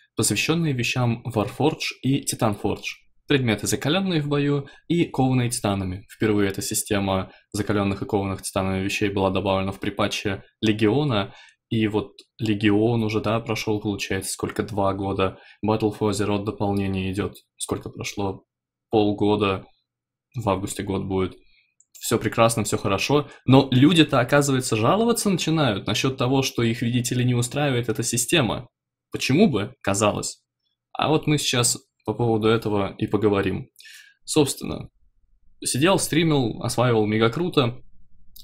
– посвященные вещам Warforge и Titanforge. Предметы, закаленные в бою, и кованые титанами. Впервые эта система закаленных и кованых титанами вещей была добавлена в припатче Легиона, и вот Легион уже, да, прошел, получается, сколько, два года. Battle for Azeroth дополнение идет, сколько прошло, полгода, в августе год будет. Все прекрасно, все хорошо, но люди-то, оказывается, жаловаться начинают насчет того, что их, видите ли, не устраивает эта система. Почему бы, казалось. А вот мы сейчас по поводу этого и поговорим. Собственно, сидел, стримил, осваивал мега круто.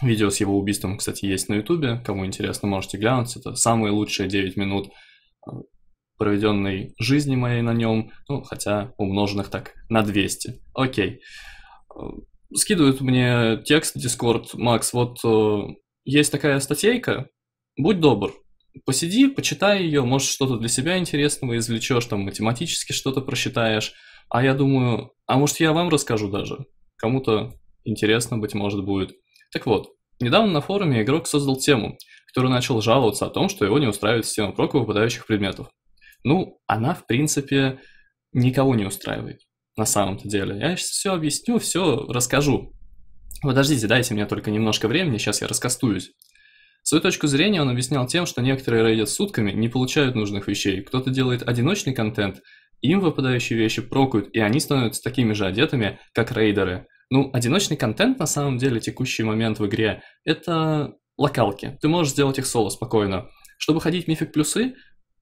Видео с его убийством, кстати, есть на ютубе. Кому интересно, можете глянуть. Это самые лучшие 9 минут э, проведенной жизни моей на нем, ну, хотя умноженных так на 200. Окей. Э, скидывают мне текст в Discord, Макс, вот э, есть такая статейка, будь добр, посиди, почитай ее, может, что-то для себя интересного извлечешь, там, математически что-то просчитаешь. А я думаю, а может, я вам расскажу даже? Кому-то интересно, быть может, будет. Так вот, недавно на форуме игрок создал тему, который начал жаловаться о том, что его не устраивает система прока выпадающих предметов. Ну, она, в принципе, никого не устраивает на самом-то деле. Я сейчас все объясню, все расскажу. Подождите, дайте мне только немножко времени, сейчас я раскастуюсь. Свою точку зрения он объяснял тем, что некоторые рейдят сутками, не получают нужных вещей, кто-то делает одиночный контент, им выпадающие вещи прокают, и они становятся такими же одетыми, как рейдеры. Ну, одиночный контент на самом деле текущий момент в игре – это локалки. Ты можешь сделать их соло спокойно. Чтобы ходить мифик плюсы,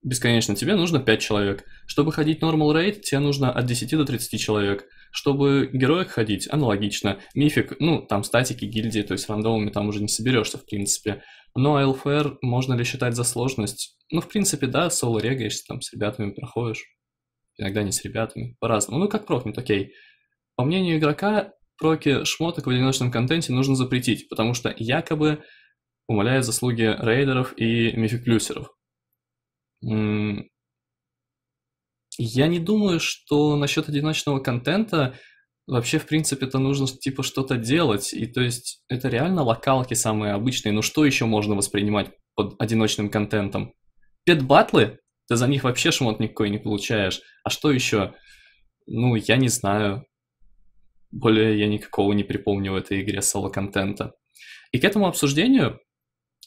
бесконечно, тебе нужно 5 человек. Чтобы ходить нормал рейд, тебе нужно от 10 до 30 человек. Чтобы героек ходить, аналогично. Мифик, ну, там статики, гильдии, то есть рандомами там уже не соберешься, в принципе. Но LFR можно ли считать за сложность? Ну, в принципе, да, соло регаешься, там, с ребятами проходишь. Иногда не с ребятами, по-разному. Ну, как прокнет, окей. По мнению игрока, проки шмоток в одиночном контенте нужно запретить, потому что якобы умаляет заслуги рейдеров и мификлюсеров. Я не думаю, что насчет одиночного контента Вообще, в принципе, это нужно типа что-то делать, и то есть это реально локалки самые обычные, Ну что еще можно воспринимать под одиночным контентом? Пет-батлы? Ты за них вообще шмот никакой не получаешь. А что еще? Ну, я не знаю. Более я никакого не припомню в этой игре соло-контента. И к этому обсуждению,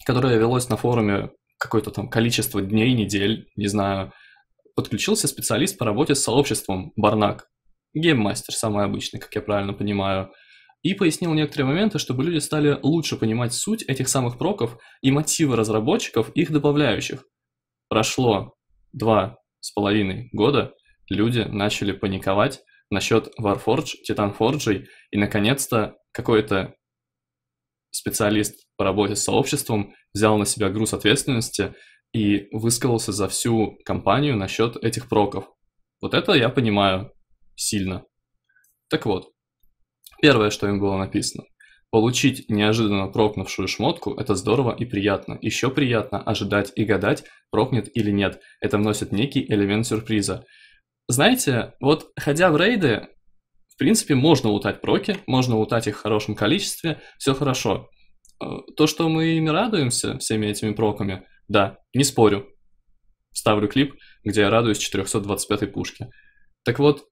которое велось на форуме какое-то там количество дней, недель, не знаю, подключился специалист по работе с сообществом Барнак гейммастер, самый обычный, как я правильно понимаю, и пояснил некоторые моменты, чтобы люди стали лучше понимать суть этих самых проков и мотивы разработчиков, их добавляющих. Прошло два с половиной года, люди начали паниковать насчет Warforge, Titanforge, и, наконец-то, какой-то специалист по работе с сообществом взял на себя груз ответственности и высказался за всю компанию насчет этих проков. Вот это я понимаю сильно. Так вот, первое, что им было написано. Получить неожиданно прокнувшую шмотку – это здорово и приятно. Еще приятно ожидать и гадать, прокнет или нет. Это вносит некий элемент сюрприза. Знаете, вот ходя в рейды, в принципе, можно лутать проки, можно лутать их в хорошем количестве, все хорошо. Э, то, что мы ими радуемся, всеми этими проками, да, не спорю. Ставлю клип, где я радуюсь 425 пушке. Так вот,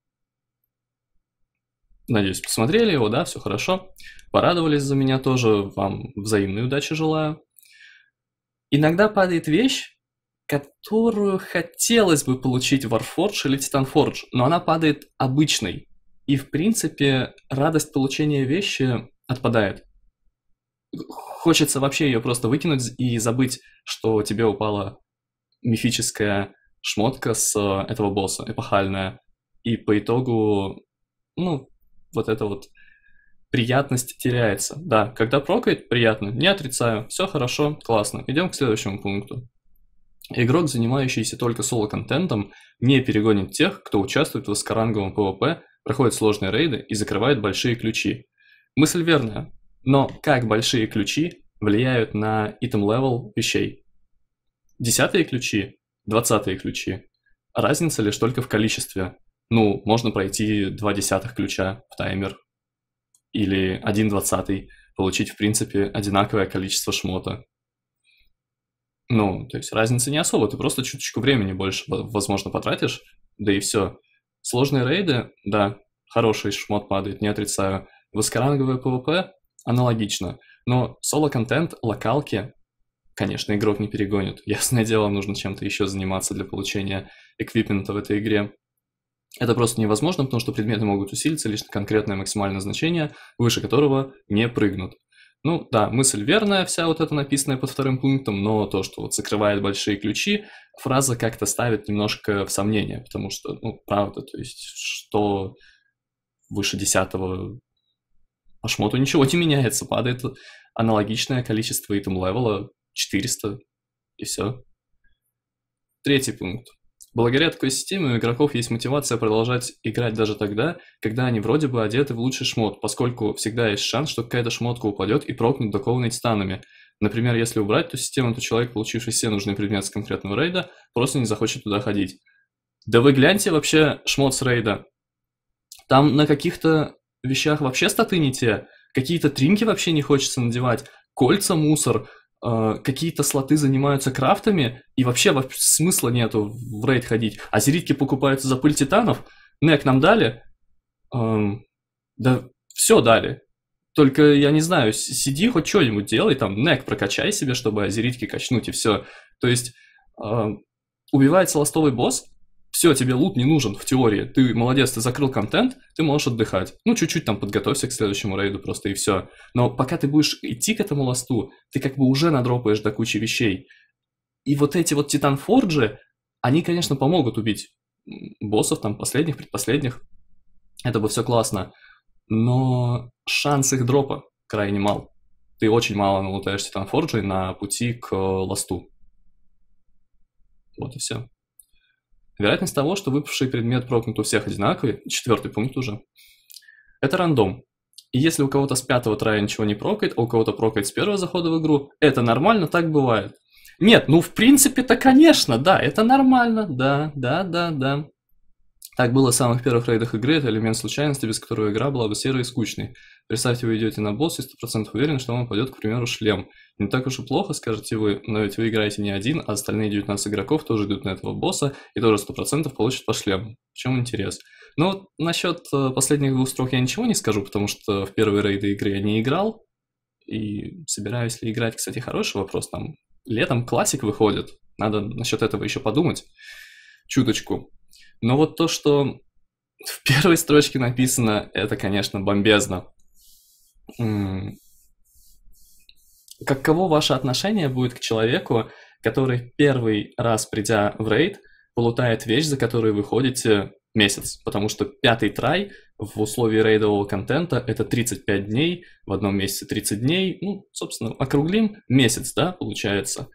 Надеюсь, посмотрели его, да, все хорошо. Порадовались за меня тоже, вам взаимной удачи желаю. Иногда падает вещь, которую хотелось бы получить в Warforge или Titanforge, но она падает обычной. И, в принципе, радость получения вещи отпадает. Хочется вообще ее просто выкинуть и забыть, что тебе упала мифическая шмотка с э, этого босса, эпохальная. И по итогу, ну, вот эта вот приятность теряется. Да, когда прокает, приятно, не отрицаю, все хорошо, классно. Идем к следующему пункту. Игрок, занимающийся только соло-контентом, не перегонит тех, кто участвует в высокоранговом PvP, проходит сложные рейды и закрывает большие ключи. Мысль верная, но как большие ключи влияют на итем-левел вещей? Десятые ключи, двадцатые ключи. Разница лишь только в количестве ну, можно пройти два десятых ключа в таймер или один двадцатый, получить, в принципе, одинаковое количество шмота. Ну, то есть разницы не особо, ты просто чуточку времени больше, возможно, потратишь, да и все. Сложные рейды, да, хороший шмот падает, не отрицаю. Высокоранговое ПВП аналогично, но соло-контент, локалки, конечно, игрок не перегонит. Ясное дело, нужно чем-то еще заниматься для получения эквипмента в этой игре. Это просто невозможно, потому что предметы могут усилиться лишь на конкретное максимальное значение, выше которого не прыгнут. Ну да, мысль верная, вся вот эта написанная под вторым пунктом, но то, что вот закрывает большие ключи, фраза как-то ставит немножко в сомнение, потому что, ну, правда, то есть, что выше десятого по шмоту ничего не меняется, падает аналогичное количество итем левела, 400, и все. Третий пункт. Благодаря такой системе у игроков есть мотивация продолжать играть даже тогда, когда они вроде бы одеты в лучший шмот, поскольку всегда есть шанс, что какая-то шмотка упадет и прокнут докованный станами. Например, если убрать эту систему, то человек, получивший все нужные предметы с конкретного рейда, просто не захочет туда ходить. Да вы гляньте вообще шмот с рейда. Там на каких-то вещах вообще статы не те, какие-то тринки вообще не хочется надевать, кольца мусор, Э, какие-то слоты занимаются крафтами, и вообще, вообще смысла нету в рейд ходить. А зеритки покупаются за пыль титанов, нек ну, нам дали, эм, да все дали. Только, я не знаю, сиди хоть что-нибудь делай, там, нек ну, прокачай себе, чтобы зеритки качнуть, и все. То есть, эм, убивает ластовый босс, все, тебе лут не нужен в теории, ты молодец, ты закрыл контент, ты можешь отдыхать. Ну, чуть-чуть там подготовься к следующему рейду просто и все. Но пока ты будешь идти к этому ласту, ты как бы уже надропаешь до кучи вещей. И вот эти вот Титан Форджи, они, конечно, помогут убить боссов, там, последних, предпоследних. Это бы все классно. Но шанс их дропа крайне мал. Ты очень мало налутаешь Титан Форджи на пути к э, ласту. Вот и все. Вероятность того, что выпавший предмет прокнут у всех одинаковый, четвертый пункт уже, это рандом. И если у кого-то с пятого трая ничего не прокает, а у кого-то прокает с первого захода в игру, это нормально, так бывает. Нет, ну в принципе-то, конечно, да, это нормально, да, да, да, да. Так было в самых первых рейдах игры, это элемент случайности, без которого игра была бы серой и скучной. Представьте, вы идете на босс и 100% уверены, что вам пойдет, к примеру, шлем. Не так уж и плохо, скажете вы, но ведь вы играете не один, а остальные 19 игроков тоже идут на этого босса и тоже 100% получат по шлему. В чем интерес? Ну насчет э, последних двух строк я ничего не скажу, потому что в первые рейды игры я не играл. И собираюсь ли играть, кстати, хороший вопрос. Там летом классик выходит, надо насчет этого еще подумать чуточку. Но вот то, что в первой строчке написано, это, конечно, бомбезно каково ваше отношение будет к человеку, который первый раз, придя в рейд, полутает вещь, за которую вы ходите месяц, потому что пятый трай в условии рейдового контента это 35 дней, в одном месяце 30 дней, ну, собственно, округлим, месяц, да, получается.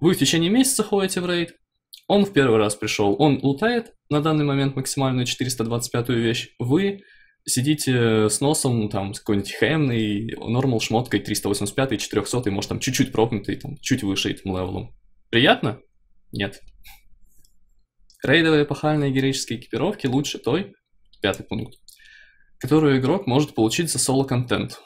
Вы в течение месяца ходите в рейд, он в первый раз пришел, он лутает на данный момент максимальную 425 вещь, вы сидите э, с носом там с какой-нибудь хэмной, нормал шмоткой 385 400 может там чуть-чуть прогнутый, там чуть выше этим левелом. Приятно? Нет. Рейдовые эпохальные героические экипировки лучше той, пятый пункт, которую игрок может получить за соло-контент.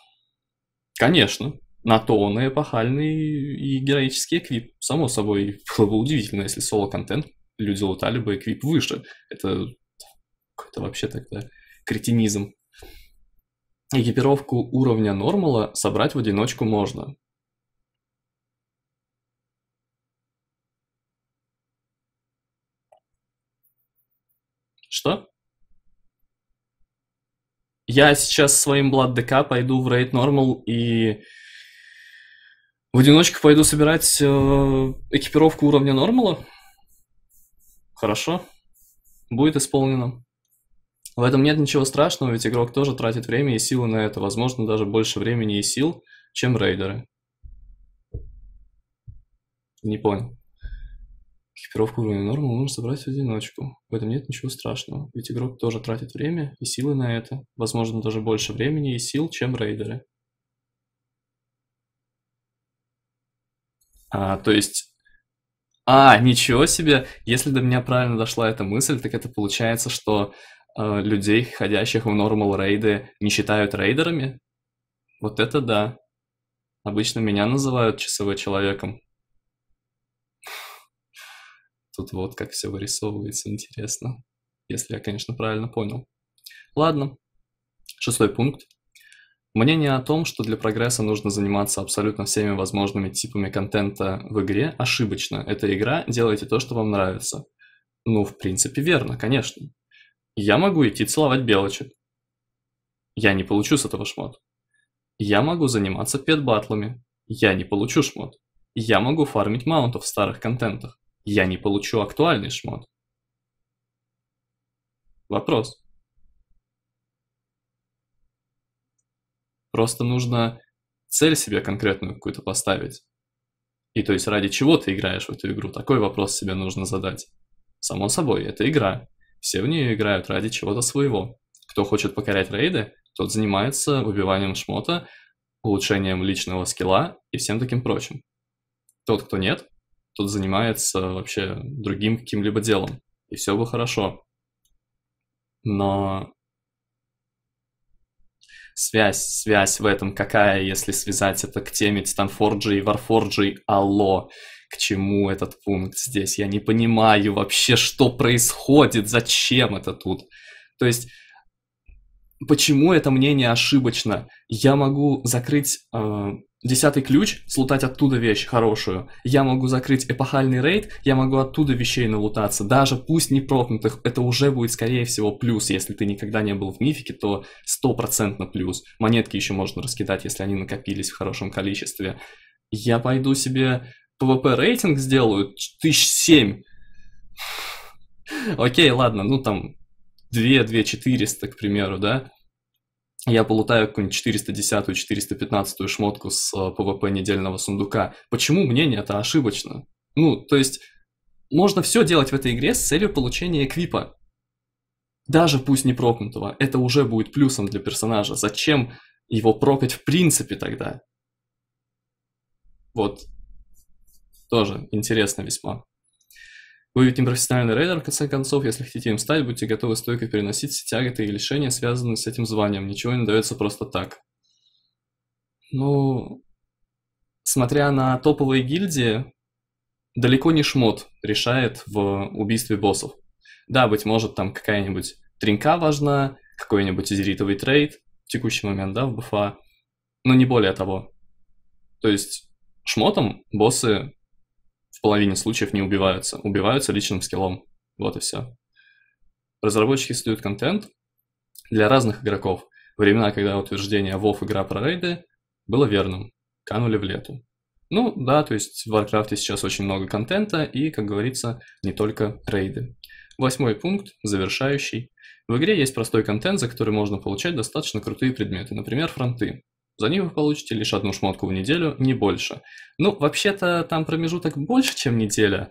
Конечно, на то он и эпохальный и героический эквип. Само собой, было бы удивительно, если соло-контент люди лутали бы эквип выше. Это, это вообще тогда... -то кретинизм. Экипировку уровня нормала собрать в одиночку можно. Что? Я сейчас своим Blood DK пойду в Raid Normal и в одиночку пойду собирать э, экипировку уровня нормала. Хорошо. Будет исполнено. В этом нет ничего страшного, ведь игрок тоже тратит время и силы на это, возможно, даже больше времени и сил, чем рейдеры. Не понял. Экипировку уровня нормы нужно собрать в одиночку. В этом нет ничего страшного, ведь игрок тоже тратит время и силы на это, возможно, даже больше времени и сил, чем рейдеры. А, то есть... А, ничего себе! Если до меня правильно дошла эта мысль, так это получается, что а, людей, ходящих в нормал рейды, не считают рейдерами? Вот это да. Обычно меня называют часовой человеком. Тут вот как все вырисовывается, интересно. Если я, конечно, правильно понял. Ладно. Шестой пункт. Мнение о том, что для прогресса нужно заниматься абсолютно всеми возможными типами контента в игре, ошибочно. Эта игра, делайте то, что вам нравится. Ну, в принципе, верно, конечно. Я могу идти целовать белочек. Я не получу с этого шмот. Я могу заниматься пет-батлами. Я не получу шмот. Я могу фармить маунтов в старых контентах. Я не получу актуальный шмот. Вопрос. Просто нужно цель себе конкретную какую-то поставить. И то есть ради чего ты играешь в эту игру, такой вопрос себе нужно задать. Само собой, это игра. Все в нее играют ради чего-то своего. Кто хочет покорять рейды, тот занимается выбиванием шмота, улучшением личного скилла и всем таким прочим. Тот, кто нет, тот занимается вообще другим каким-либо делом, и все бы хорошо. Но связь, связь в этом какая, если связать это к теме Titanforge и Варфорджи? алло, к чему этот пункт здесь, я не понимаю вообще, что происходит, зачем это тут. То есть, почему это мнение ошибочно? Я могу закрыть э, десятый ключ, слутать оттуда вещь хорошую. Я могу закрыть эпохальный рейд, я могу оттуда вещей налутаться. Даже пусть не пропнутых, это уже будет, скорее всего, плюс. Если ты никогда не был в мифике, то стопроцентно плюс. Монетки еще можно раскидать, если они накопились в хорошем количестве. Я пойду себе PvP рейтинг сделают, тысяч семь. Окей, ладно, ну там 2-2-400, к примеру, да, я полутаю какую-нибудь 410-415 шмотку с ПВП э, недельного сундука. Почему мнение это ошибочно? Ну, то есть, можно все делать в этой игре с целью получения эквипа. Даже пусть не прокнутого. это уже будет плюсом для персонажа. Зачем его прокать в принципе тогда? Вот, тоже интересно весьма. Вы ведь не профессиональный рейдер, в конце концов, если хотите им стать, будьте готовы стойко переносить все тяготы и лишения, связанные с этим званием. Ничего не дается просто так. Ну, смотря на топовые гильдии, далеко не шмот решает в убийстве боссов. Да, быть может, там какая-нибудь тринка важна, какой-нибудь изеритовый трейд в текущий момент, да, в буфа но не более того. То есть шмотом боссы в половине случаев не убиваются. Убиваются личным скиллом. Вот и все. Разработчики создают контент для разных игроков. Времена, когда утверждение WoW игра про рейды было верным, канули в лету. Ну да, то есть в Warcraft сейчас очень много контента и, как говорится, не только рейды. Восьмой пункт, завершающий. В игре есть простой контент, за который можно получать достаточно крутые предметы, например, фронты. За них вы получите лишь одну шмотку в неделю, не больше. Ну, вообще-то там промежуток больше, чем неделя.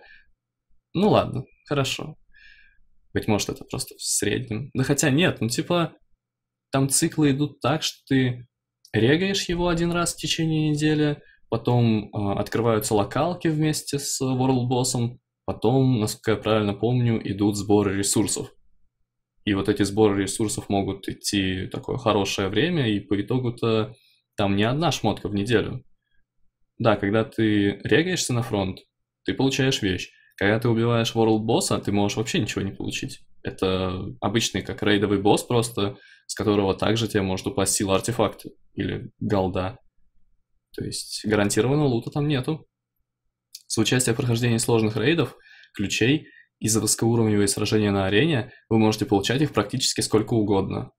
Ну ладно, хорошо. Быть может, это просто в среднем. Да хотя нет, ну типа, там циклы идут так, что ты регаешь его один раз в течение недели, потом э, открываются локалки вместе с World Boss'ом, потом, насколько я правильно помню, идут сборы ресурсов. И вот эти сборы ресурсов могут идти такое хорошее время, и по итогу-то там не одна шмотка в неделю. Да, когда ты регаешься на фронт, ты получаешь вещь. Когда ты убиваешь World босса, ты можешь вообще ничего не получить. Это обычный как рейдовый босс просто, с которого также тебе может упасть сила артефакта или голда. То есть гарантированного лута там нету. С участием в прохождении сложных рейдов, ключей и за высокоуровневые сражения на арене вы можете получать их практически сколько угодно.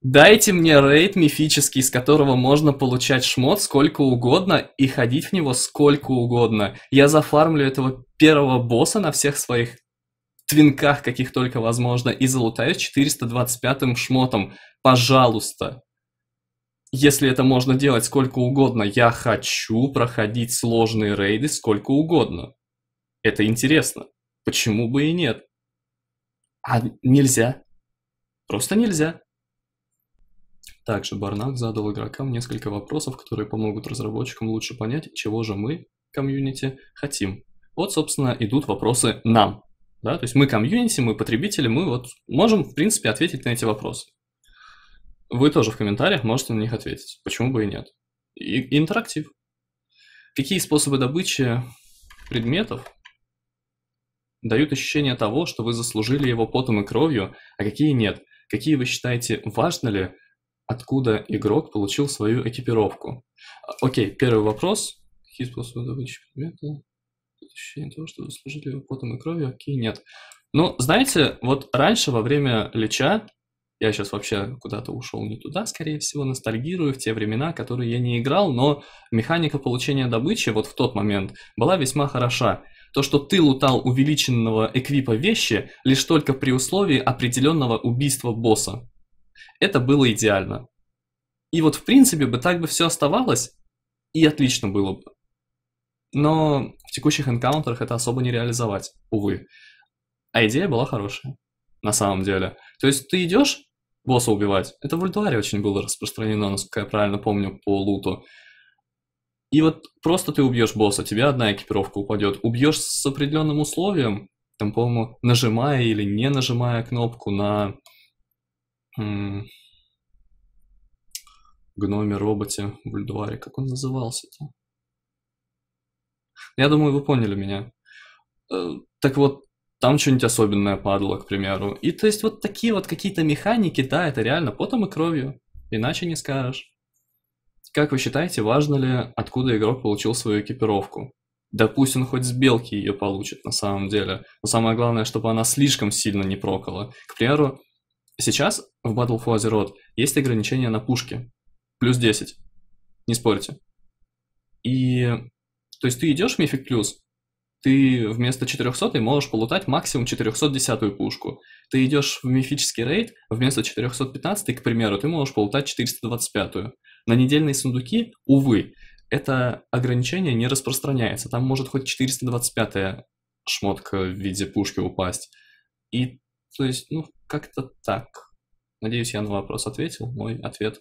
Дайте мне рейд мифический, из которого можно получать шмот сколько угодно и ходить в него сколько угодно. Я зафармлю этого первого босса на всех своих твинках, каких только возможно, и залутаюсь 425-м шмотом. Пожалуйста. Если это можно делать сколько угодно, я хочу проходить сложные рейды сколько угодно. Это интересно. Почему бы и нет? А нельзя. Просто нельзя. Также Барнак задал игрокам несколько вопросов, которые помогут разработчикам лучше понять, чего же мы, комьюнити, хотим. Вот, собственно, идут вопросы нам. Да? То есть мы комьюнити, мы потребители, мы вот можем, в принципе, ответить на эти вопросы. Вы тоже в комментариях можете на них ответить. Почему бы и нет? И интерактив. Какие способы добычи предметов дают ощущение того, что вы заслужили его потом и кровью, а какие нет? Какие вы считаете, важно ли откуда игрок получил свою экипировку. А, окей, первый вопрос. Хит плюс добыча предмета. Ощущение того, что вы служили его потом и кровью. Окей, нет. Ну, знаете, вот раньше во время Лича, я сейчас вообще куда-то ушел не туда, скорее всего, ностальгирую в те времена, которые я не играл, но механика получения добычи вот в тот момент была весьма хороша. То, что ты лутал увеличенного эквипа вещи, лишь только при условии определенного убийства босса. Это было идеально. И вот в принципе бы так бы все оставалось, и отлично было бы. Но в текущих энкаунтерах это особо не реализовать, увы. А идея была хорошая, на самом деле. То есть ты идешь босса убивать, это в ультуаре очень было распространено, насколько я правильно помню, по луту. И вот просто ты убьешь босса, тебе одна экипировка упадет. Убьешь с определенным условием, там, по-моему, нажимая или не нажимая кнопку на гноме, роботе, бульдуаре. Как он назывался-то? Я думаю, вы поняли меня. Э, так вот, там что-нибудь особенное падало, к примеру. И то есть вот такие вот какие-то механики, да, это реально потом и кровью. Иначе не скажешь. Как вы считаете, важно ли, откуда игрок получил свою экипировку? Да пусть он хоть с белки ее получит на самом деле. Но самое главное, чтобы она слишком сильно не прокала. К примеру, Сейчас в Battle for Azeroth есть ограничение на пушки. Плюс 10. Не спорьте. И... То есть ты идешь в мифик Плюс, ты вместо 400 можешь полутать максимум 410 пушку. Ты идешь в мифический рейд, вместо 415, к примеру, ты можешь полутать 425. -ю. На недельные сундуки, увы, это ограничение не распространяется. Там может хоть 425 шмотка в виде пушки упасть. И то есть, ну, как-то так. Надеюсь, я на вопрос ответил. Мой ответ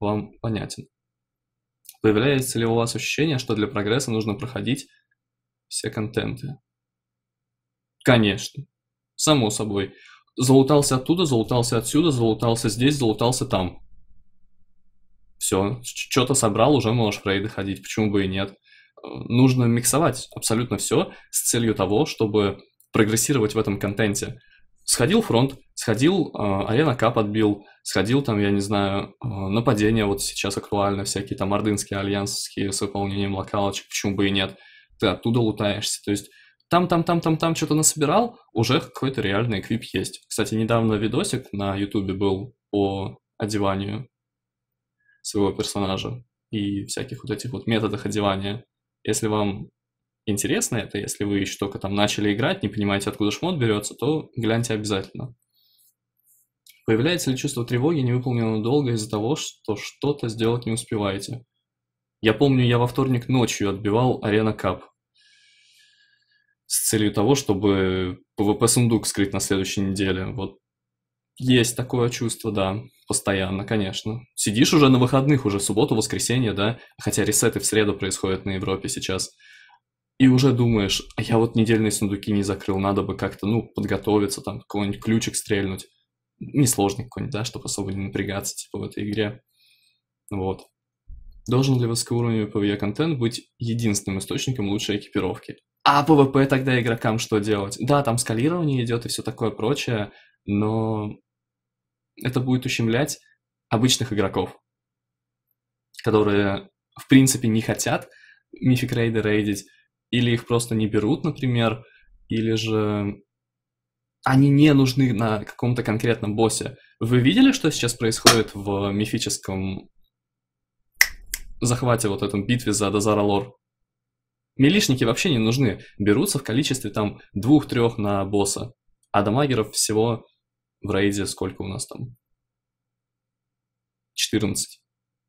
вам понятен. Появляется ли у вас ощущение, что для прогресса нужно проходить все контенты? Конечно. Само собой. Залутался оттуда, залутался отсюда, залутался здесь, залутался там. Все, что-то собрал, уже можешь в рейды ходить, почему бы и нет. Нужно миксовать абсолютно все с целью того, чтобы прогрессировать в этом контенте сходил фронт, сходил, э, арена кап отбил, сходил там, я не знаю, э, а, нападение вот сейчас актуально, всякие там ордынские альянсские с выполнением локалочек, почему бы и нет, ты оттуда лутаешься, то есть там-там-там-там-там что-то насобирал, уже какой-то реальный эквип есть. Кстати, недавно видосик на ютубе был по одеванию своего персонажа и всяких вот этих вот методах одевания. Если вам интересно это, если вы еще только там начали играть, не понимаете, откуда шмот берется, то гляньте обязательно. Появляется ли чувство тревоги, невыполненного долга из-за того, что что-то сделать не успеваете? Я помню, я во вторник ночью отбивал Арена Кап с целью того, чтобы ПВП-сундук скрыть на следующей неделе. Вот есть такое чувство, да, постоянно, конечно. Сидишь уже на выходных, уже субботу, воскресенье, да, хотя ресеты в среду происходят на Европе сейчас – и уже думаешь, «А я вот недельные сундуки не закрыл, надо бы как-то, ну, подготовиться, там, какой-нибудь ключик стрельнуть. Несложный какой-нибудь, да, чтобы особо не напрягаться, типа, в этой игре. Вот. Должен ли высокоуровневый PvE-контент быть единственным источником лучшей экипировки? А PvP тогда игрокам что делать? Да, там скалирование идет и все такое прочее, но это будет ущемлять обычных игроков, которые, в принципе, не хотят мифик рейды рейдить, или их просто не берут, например, или же они не нужны на каком-то конкретном боссе. Вы видели, что сейчас происходит в мифическом захвате, вот этом битве за Дозара Лор? Милишники вообще не нужны, берутся в количестве там двух-трех на босса, а дамагеров всего в рейде сколько у нас там? 14.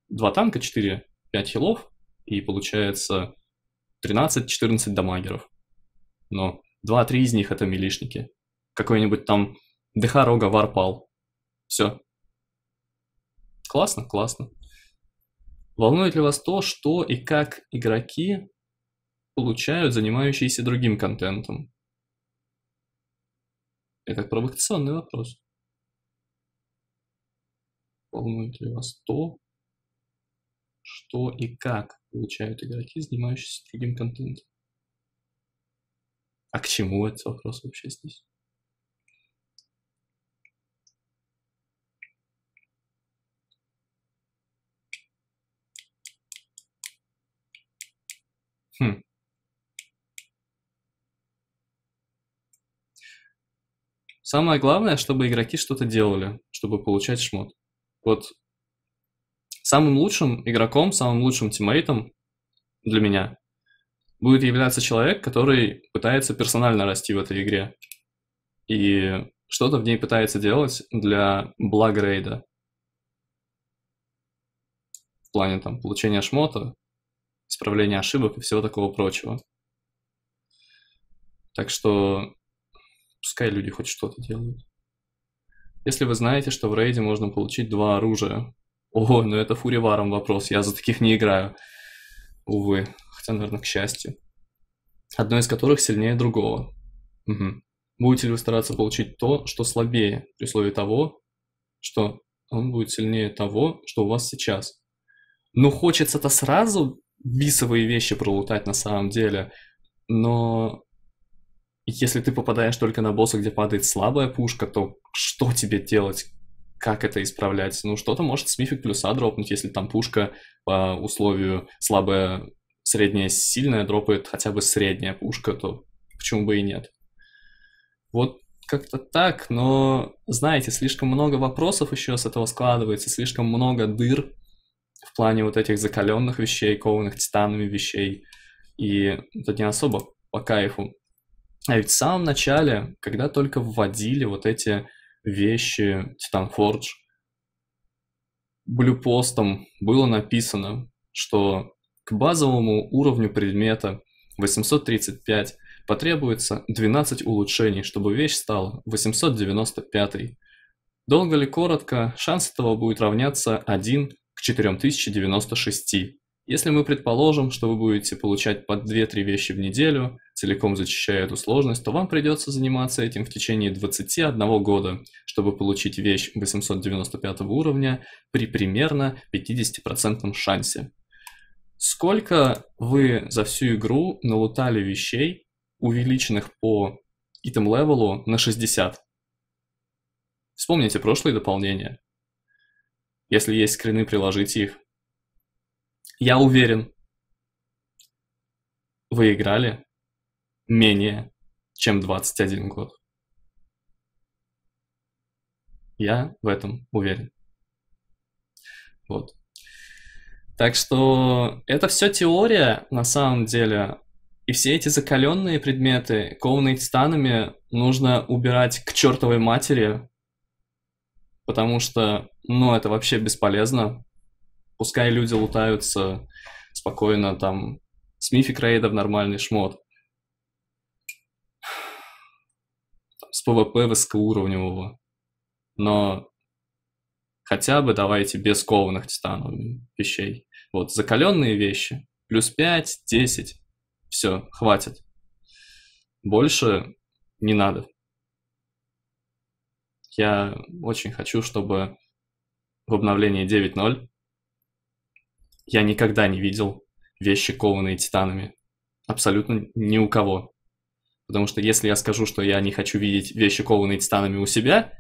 Два танка, 4, 5 хилов, и получается 13-14 дамагеров. Но 2-3 из них это милишники. Какой-нибудь там ДХ Рога Варпал. Все. Классно, классно. Волнует ли вас то, что и как игроки получают, занимающиеся другим контентом? Это провокационный вопрос. Волнует ли вас то, что и как получают игроки, занимающиеся другим контентом. А к чему этот вопрос вообще здесь? Хм. Самое главное, чтобы игроки что-то делали, чтобы получать шмот. Вот самым лучшим игроком, самым лучшим тиммейтом для меня будет являться человек, который пытается персонально расти в этой игре и что-то в ней пытается делать для блага рейда. В плане там получения шмота, исправления ошибок и всего такого прочего. Так что пускай люди хоть что-то делают. Если вы знаете, что в рейде можно получить два оружия, Ого, ну это фуриваром вопрос, я за таких не играю. Увы, хотя, наверное, к счастью. Одно из которых сильнее другого. Угу. Будете ли вы стараться получить то, что слабее, при условии того, что он будет сильнее того, что у вас сейчас? Ну, хочется-то сразу бисовые вещи пролутать на самом деле, но если ты попадаешь только на босса, где падает слабая пушка, то что тебе делать? как это исправлять? Ну, что-то может с мифик плюса дропнуть, если там пушка по условию слабая, средняя, сильная дропает хотя бы средняя пушка, то почему бы и нет? Вот как-то так, но, знаете, слишком много вопросов еще с этого складывается, слишком много дыр в плане вот этих закаленных вещей, кованых титанами вещей, и это не особо по кайфу. А ведь в самом начале, когда только вводили вот эти вещи, Titanforge, блюпостом было написано, что к базовому уровню предмета 835 потребуется 12 улучшений, чтобы вещь стала 895. Долго ли коротко, шанс этого будет равняться 1 к 4096. Если мы предположим, что вы будете получать по 2-3 вещи в неделю, целиком зачищая эту сложность, то вам придется заниматься этим в течение 21 года, чтобы получить вещь 895 уровня при примерно 50% шансе. Сколько вы за всю игру налутали вещей, увеличенных по итем-левелу на 60? Вспомните прошлые дополнения. Если есть скрины, приложите их. Я уверен, вы играли менее чем 21 год. Я в этом уверен. Вот. Так что это все теория на самом деле. И все эти закаленные предметы, кованные титанами, нужно убирать к чертовой матери, потому что, ну, это вообще бесполезно пускай люди лутаются спокойно там с мифик рейда нормальный шмот. С ПВП высокоуровневого. Но хотя бы давайте без кованых титанов вещей. Вот, закаленные вещи, плюс 5, 10, все, хватит. Больше не надо. Я очень хочу, чтобы в обновлении 9.0 я никогда не видел вещи, кованые титанами. Абсолютно ни у кого. Потому что если я скажу, что я не хочу видеть вещи, кованые титанами у себя,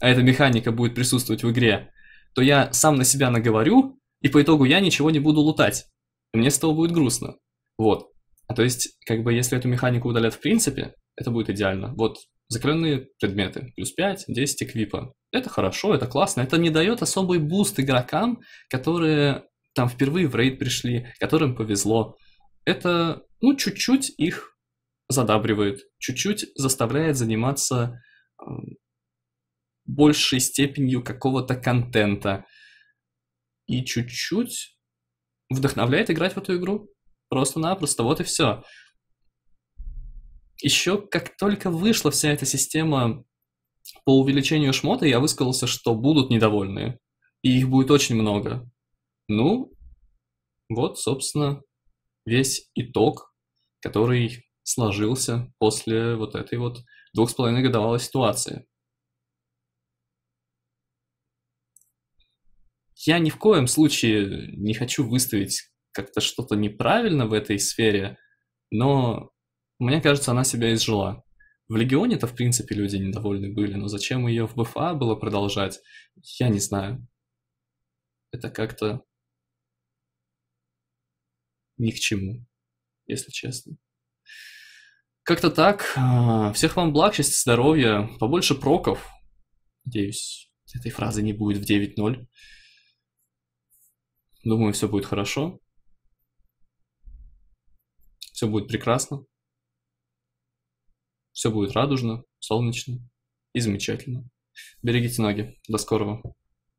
а эта механика будет присутствовать в игре, то я сам на себя наговорю, и по итогу я ничего не буду лутать. И мне с того будет грустно. Вот. А то есть, как бы, если эту механику удалят в принципе, это будет идеально. Вот закрыленные предметы. Плюс 5, 10 эквипа. Это хорошо, это классно. Это не дает особый буст игрокам, которые там впервые в рейд пришли, которым повезло. Это, ну, чуть-чуть их задабривает, чуть-чуть заставляет заниматься эм, большей степенью какого-то контента. И чуть-чуть вдохновляет играть в эту игру. Просто-напросто, вот и все. Еще как только вышла вся эта система по увеличению шмота, я высказался, что будут недовольные. И их будет очень много. Ну, вот, собственно, весь итог, который сложился после вот этой вот двух с половиной годовалой ситуации. Я ни в коем случае не хочу выставить как-то что-то неправильно в этой сфере, но мне кажется, она себя изжила. В Легионе-то, в принципе, люди недовольны были, но зачем ее в БФА было продолжать, я не знаю. Это как-то ни к чему, если честно. Как-то так. А, всех вам благ, счастья, здоровья, побольше проков. Надеюсь, этой фразы не будет в 9.0. Думаю, все будет хорошо. Все будет прекрасно. Все будет радужно, солнечно и замечательно. Берегите ноги. До скорого.